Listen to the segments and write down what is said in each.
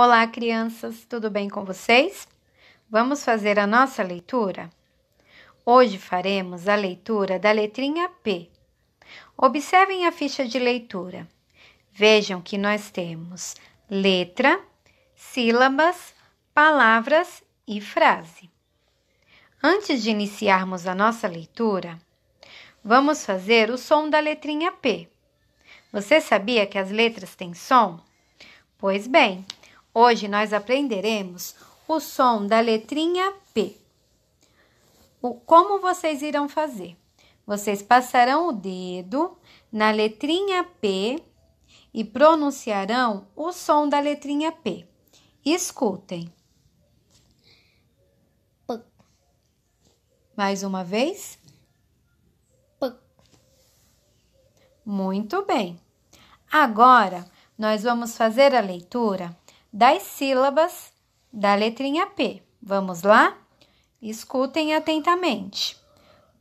Olá, crianças, tudo bem com vocês? Vamos fazer a nossa leitura? Hoje faremos a leitura da letrinha P. Observem a ficha de leitura. Vejam que nós temos letra, sílabas, palavras e frase. Antes de iniciarmos a nossa leitura, vamos fazer o som da letrinha P. Você sabia que as letras têm som? Pois bem, Hoje nós aprenderemos o som da letrinha P. O, como vocês irão fazer? Vocês passarão o dedo na letrinha P e pronunciarão o som da letrinha P. Escutem. P. Mais uma vez. P. Muito bem. Agora nós vamos fazer a leitura das sílabas da letrinha P. Vamos lá? Escutem atentamente.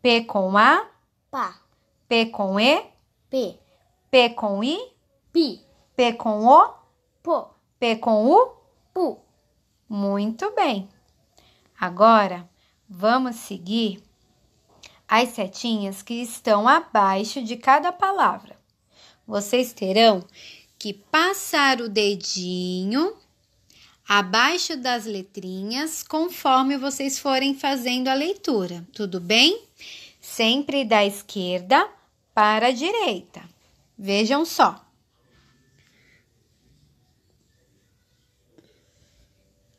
P com A, pá. P com E, p. P com I, pi. P com O, pô. P com U, pu. Muito bem. Agora vamos seguir as setinhas que estão abaixo de cada palavra. Vocês terão que passar o dedinho abaixo das letrinhas conforme vocês forem fazendo a leitura, tudo bem? Sempre da esquerda para a direita. Vejam só.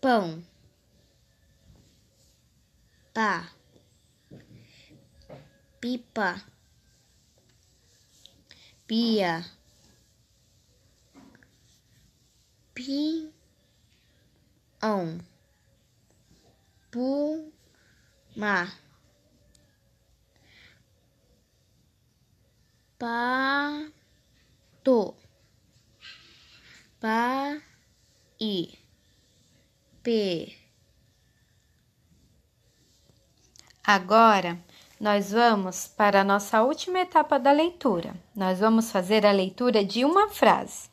Pão. Pá. Pipa. Pia Pião, Puma, Pato, Pai, P. Agora, nós vamos para a nossa última etapa da leitura. Nós vamos fazer a leitura de uma frase.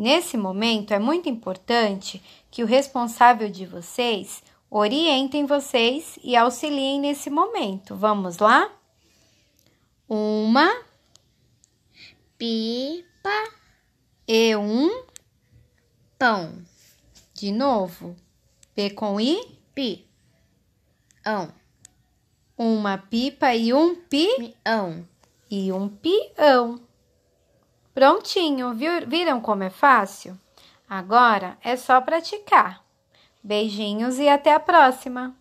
Nesse momento, é muito importante que o responsável de vocês orientem vocês e auxiliem nesse momento. Vamos lá? Uma pipa e um pão. De novo, P com I? Pão. Uma pipa e um pi? E um pião. Prontinho, viram como é fácil? Agora é só praticar. Beijinhos e até a próxima!